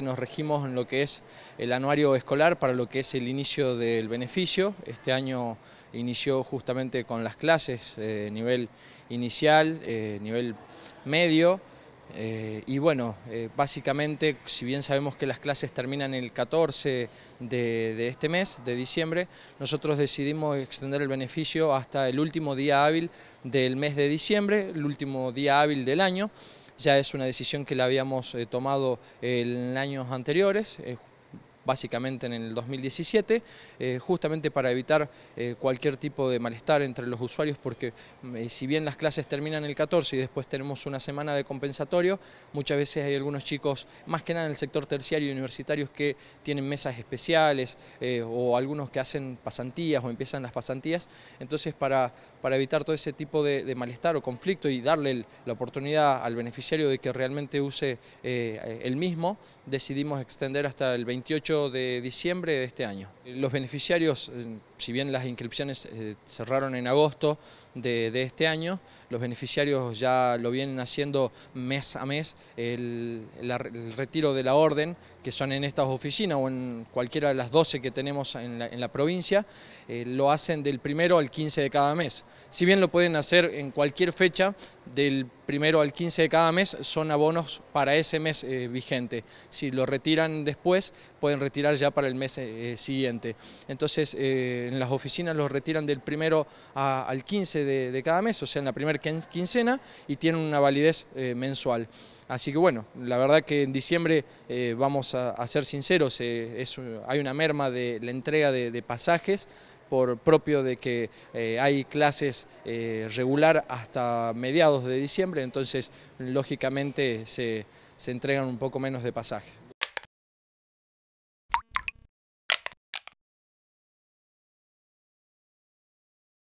Nos regimos en lo que es el anuario escolar para lo que es el inicio del beneficio. Este año inició justamente con las clases, eh, nivel inicial, eh, nivel medio. Eh, y bueno, básicamente, si bien sabemos que las clases terminan el 14 de este mes, de diciembre, nosotros decidimos extender el beneficio hasta el último día hábil del mes de diciembre, el último día hábil del año ya es una decisión que la habíamos eh, tomado eh, en años anteriores, eh, básicamente en el 2017, eh, justamente para evitar eh, cualquier tipo de malestar entre los usuarios, porque eh, si bien las clases terminan el 14 y después tenemos una semana de compensatorio, muchas veces hay algunos chicos, más que nada en el sector terciario y universitarios, que tienen mesas especiales o algunos que hacen pasantías o empiezan las pasantías, entonces para, para evitar todo ese tipo de, malestar o conflicto y darle la oportunidad al beneficiario de que realmente use el mismo, decidimos extender hasta el 28 de diciembre de este año. Los beneficiarios, eh, si bien las inscripciones eh, cerraron en agosto de, este año, los beneficiarios ya lo vienen haciendo mes a mes el, retiro de la orden, que son en estas oficinas o en cualquiera de las 12 que tenemos en la, provincia, eh, lo hacen del primero al 15 de cada mes. Si bien lo pueden hacer en cualquier fecha, del primero al 15 de cada mes son abonos para ese mes vigente. Si lo retiran después, pueden retirar retirar ya para el mes eh, eh, siguiente. Entonces, eh, en las oficinas los retiran del primero al 15 de, cada mes, o sea, en la primera quincena, y tienen una validez mensual. Así que bueno, la verdad que en diciembre, vamos a, ser sinceros, hay una merma de la entrega de, pasajes por propio de que hay clases regular hasta mediados de diciembre, entonces lógicamente se entregan un poco menos de pasajes.